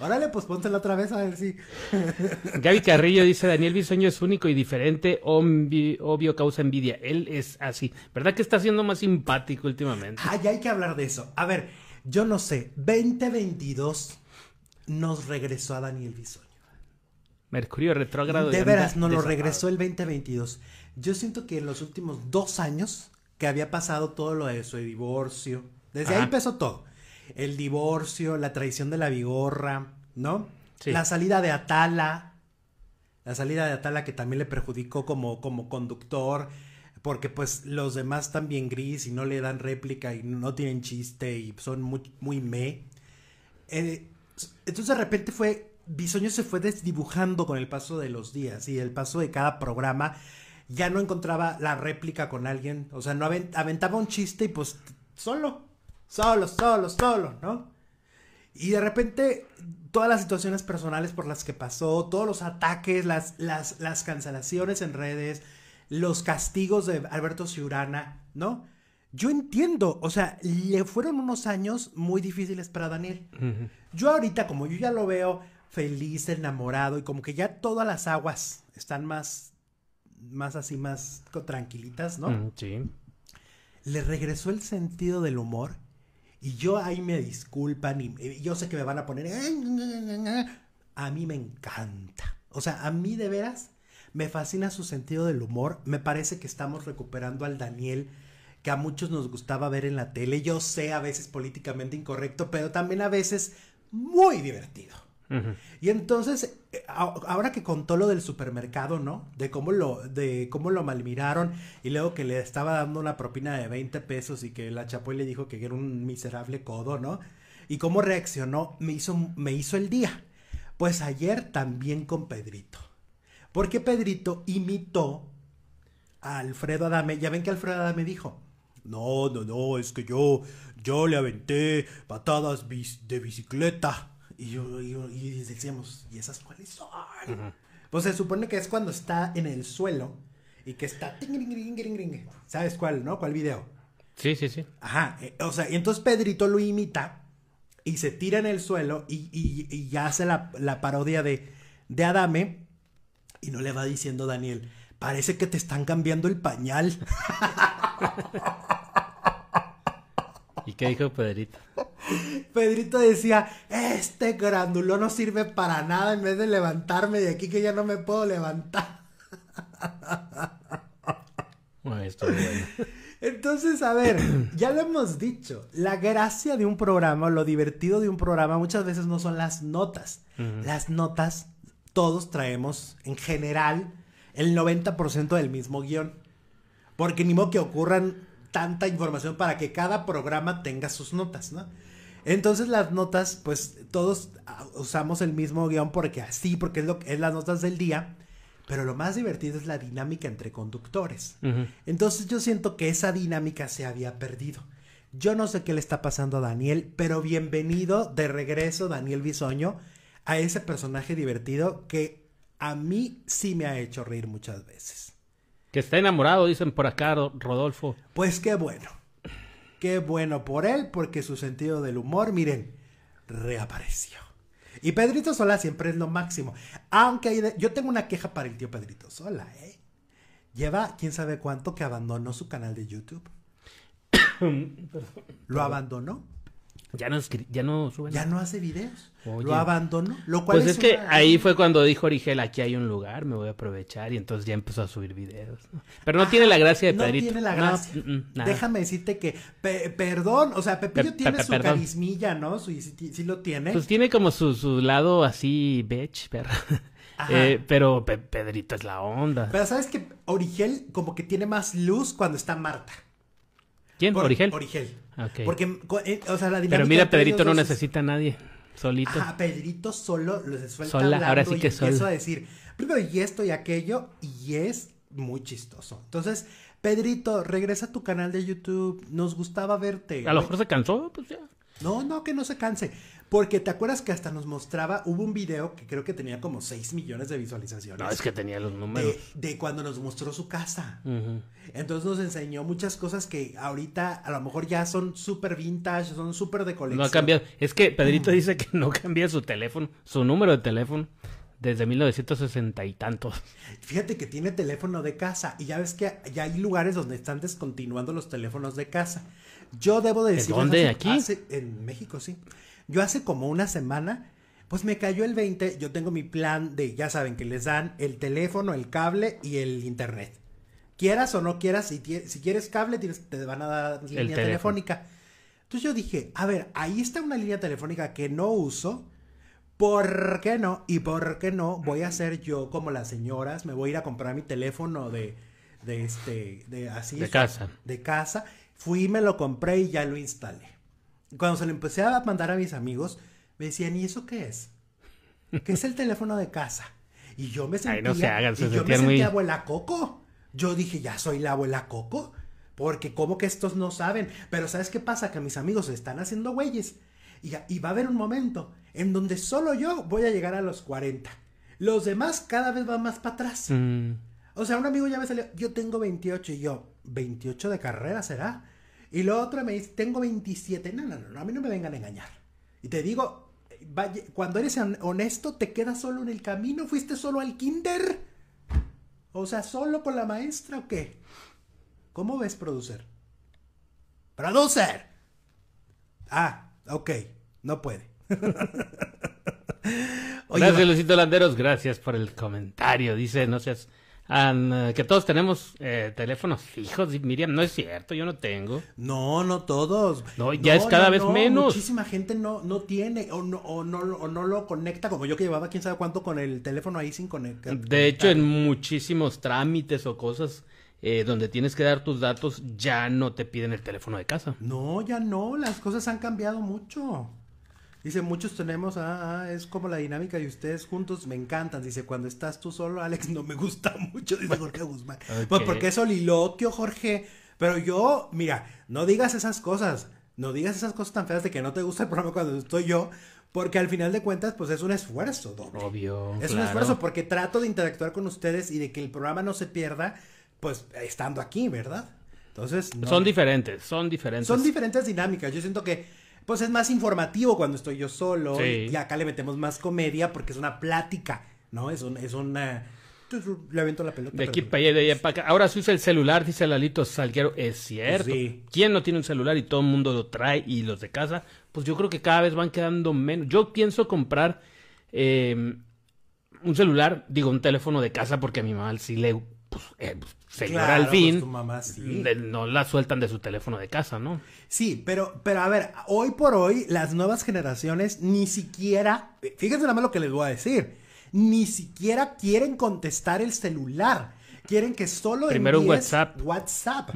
Órale, pues la otra vez a ver si. Gaby Carrillo dice: Daniel Bisoño es único y diferente, obvio causa envidia. Él es así. ¿Verdad que está siendo más simpático últimamente? Ay, hay que hablar de eso. A ver, yo no sé. 2022 nos regresó a Daniel Bisoño. Mercurio retrógrado. De veras, nos lo regresó el 2022. Yo siento que en los últimos dos años que había pasado todo lo de su divorcio, desde ahí empezó todo el divorcio, la traición de la vigorra, ¿no? Sí. La salida de Atala, la salida de Atala que también le perjudicó como, como conductor, porque pues los demás también gris y no le dan réplica y no tienen chiste y son muy, muy me. Eh, entonces de repente fue, Bisoño se fue desdibujando con el paso de los días y el paso de cada programa. Ya no encontraba la réplica con alguien, o sea, no aventaba un chiste y pues solo, Solo, solo, solo, ¿no? Y de repente, todas las situaciones personales por las que pasó, todos los ataques, las, las, las cancelaciones en redes, los castigos de Alberto Ciurana, ¿no? Yo entiendo, o sea, le fueron unos años muy difíciles para Daniel. Yo ahorita, como yo ya lo veo feliz, enamorado, y como que ya todas las aguas están más, más así, más tranquilitas, ¿no? sí. Le regresó el sentido del humor y yo ahí me disculpan y yo sé que me van a poner... A mí me encanta. O sea, a mí de veras me fascina su sentido del humor. Me parece que estamos recuperando al Daniel que a muchos nos gustaba ver en la tele. Yo sé a veces políticamente incorrecto, pero también a veces muy divertido. Y entonces, eh, ahora que contó lo del supermercado, ¿no? De cómo lo, de cómo lo malmiraron y luego que le estaba dando una propina de 20 pesos y que la Chapoy le dijo que era un miserable codo, ¿no? Y cómo reaccionó, me hizo, me hizo el día. Pues ayer también con Pedrito. Porque Pedrito imitó a Alfredo Adame. Ya ven que Alfredo Adame dijo, no, no, no, es que yo, yo le aventé patadas de bicicleta y yo, decíamos, ¿y esas cuáles son? Pues se supone que es cuando está en el suelo y que está... ¿Sabes cuál, no? ¿Cuál video? Sí, sí, sí. Ajá. Eh, o sea, y entonces Pedrito lo imita y se tira en el suelo y, y, hace la, parodia de, de Adame y no le va diciendo Daniel, parece que te están cambiando el pañal. ¿Qué dijo Pedrito? Pedrito decía, este grandulón no sirve para nada en vez de levantarme de aquí que ya no me puedo levantar. Bueno, esto es bueno. Entonces, a ver, ya lo hemos dicho, la gracia de un programa, lo divertido de un programa muchas veces no son las notas. Las notas todos traemos en general el 90% del mismo guión. Porque ni modo que ocurran tanta información para que cada programa tenga sus notas, ¿no? Entonces las notas, pues todos ah, usamos el mismo guión porque así, ah, porque es, lo, que es las notas del día, pero lo más divertido es la dinámica entre conductores. Entonces yo siento que esa dinámica se había perdido. Yo no sé qué le está pasando a Daniel, pero bienvenido de regreso, Daniel Bisoño, a ese personaje divertido que a mí sí me ha hecho reír muchas veces. Que está enamorado, dicen por acá, Rodolfo. Pues qué bueno. Qué bueno por él, porque su sentido del humor, miren, reapareció. Y Pedrito Sola siempre es lo máximo. Aunque yo tengo una queja para el tío Pedrito Sola, ¿eh? Lleva quién sabe cuánto que abandonó su canal de YouTube. lo abandonó ya no, ya no Ya no hace videos. Lo abandonó. Lo cual pues es, que ahí fue cuando dijo Origel, aquí hay un lugar, me voy a aprovechar. Y entonces ya empezó a subir videos. Pero no tiene la gracia de Pedrito. No tiene la gracia. Mm, mm, Déjame decirte que, perdón, o sea, Pepillo tiene su carismilla, ¿no? sí, lo tiene. Pues tiene como su, su lado así, bitch, perra. Eh, pero Pedrito es la onda. Pero sabes que Origel como que tiene más luz cuando está Marta. ¿Quién? ¿Origel? Origel. Porque, eh, o sea, la dinámica Pero mira, Pedrito no necesita a nadie. Solito. Ah, Pedrito solo lo suelta Sola, ahora sí que solo. empiezo a decir, primero y esto y aquello, y es muy chistoso. Entonces, Pedrito, regresa a tu canal de YouTube, nos gustaba verte. A lo mejor se cansó, pues ya. No, no, que no se canse. Porque te acuerdas que hasta nos mostraba, hubo un video que creo que tenía como 6 millones de visualizaciones. No, es que tenía los números. De, cuando nos mostró su casa. Entonces nos enseñó muchas cosas que ahorita a lo mejor ya son súper vintage, son súper de colección. No ha cambiado. Es que Pedrito mm. dice que no cambia su teléfono, su número de teléfono desde 1960 y tantos. Fíjate que tiene teléfono de casa y ya ves que ya hay lugares donde están descontinuando los teléfonos de casa. Yo debo de decir. ¿Dónde? ¿Aquí? en México, sí. Yo hace como una semana, pues me cayó el 20. Yo tengo mi plan de, ya saben, que les dan el teléfono, el cable y el internet. Quieras o no quieras, si, si quieres cable, tienes, te van a dar línea telefónica. Entonces yo dije, a ver, ahí está una línea telefónica que no uso. ¿Por qué no? ¿Y por qué no? Voy a ser yo como las señoras. Me voy a ir a comprar mi teléfono de, de este, de así. De casa. De casa. Fui, me lo compré y ya lo instalé. Cuando se lo empecé a mandar a mis amigos, me decían, ¿y eso qué es? ¿Qué es el teléfono de casa? Y yo me sentía, no yo me muy... abuela Coco. Yo dije, ya soy la abuela Coco. Porque ¿cómo que estos no saben. Pero ¿sabes qué pasa? Que mis amigos se están haciendo güeyes. Y, va a haber un momento en donde solo yo voy a llegar a los 40. Los demás cada vez van más para atrás. Mm. O sea, un amigo ya me salió, yo tengo 28 y yo, 28 de carrera será. Y lo otro me dice, tengo 27. No, no, no, a mí no me vengan a engañar. Y te digo, cuando eres honesto, te quedas solo en el camino, fuiste solo al kinder. O sea, solo con la maestra o qué. ¿Cómo ves, producer? ¡Producer! Ah, ok, no puede. Oye, gracias, Luisito Landeros, gracias por el comentario. Dice, no seas eh, que todos tenemos eh, teléfonos fijos. Miriam, no es cierto, yo no tengo. No, no todos. No, ya es cada vez menos. Muchísima gente no, no tiene o no, o no, no lo conecta, como yo que llevaba quién sabe cuánto con el teléfono ahí sin conectar. De hecho, en muchísimos trámites o cosas. Eh, donde tienes que dar tus datos, ya no te piden el teléfono de casa. No, ya no, las cosas han cambiado mucho. Dice, muchos tenemos, ah, ah, es como la dinámica y ustedes juntos, me encantan. Dice, cuando estás tú solo, Alex, no me gusta mucho, dice Jorge Guzmán. Pues porque es soliloquio, Jorge. Pero yo, mira, no digas esas cosas, no digas esas cosas tan feas de que no te gusta el programa cuando estoy yo, porque al final de cuentas, pues es un esfuerzo, doble. Obvio. Es un esfuerzo porque trato de interactuar con ustedes y de que el programa no se pierda, pues estando aquí, ¿verdad? Entonces. Son diferentes, son diferentes. Son diferentes dinámicas. Yo siento que pues es más informativo cuando estoy yo solo. Y acá le metemos más comedia porque es una plática, ¿no? Es, un, es una... Pues, le avento la pelota. Ahora se usa el celular, dice Lalito Salguero. Es cierto. ¿Quién no tiene un celular y todo el mundo lo trae y los de casa? Pues yo creo que cada vez van quedando menos. Yo pienso comprar eh, un celular, digo, un teléfono de casa porque a mi mamá sí le pues, eh, pues señora pues Alvin, no la sueltan de su teléfono de casa, ¿no? Sí, pero, pero a ver, hoy por hoy las nuevas generaciones ni siquiera, fíjense nada más lo que les voy a decir, ni siquiera quieren contestar el celular, quieren que solo Primero WhatsApp. WhatsApp.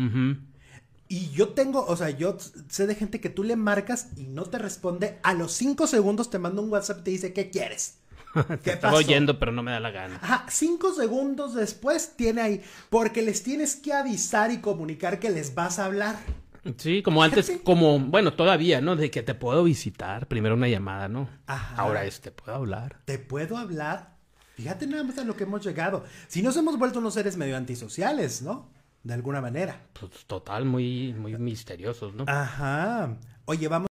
Y yo tengo, o sea, yo sé de gente que tú le marcas y no te responde, a los cinco segundos te manda un WhatsApp y te dice, ¿qué quieres? ¿Qué Estaba oyendo, pero no me da la gana. Ajá, cinco segundos después tiene ahí, porque les tienes que avisar y comunicar que les vas a hablar. Sí, como antes, como, bueno, todavía, ¿no? De que te puedo visitar, primero una llamada, ¿no? Ajá. Ahora es, te puedo hablar. Te puedo hablar. Fíjate nada más a lo que hemos llegado. Si nos hemos vuelto unos seres medio antisociales, ¿no? De alguna manera. Pues total, muy, muy misteriosos, ¿no? Ajá. Oye, vamos.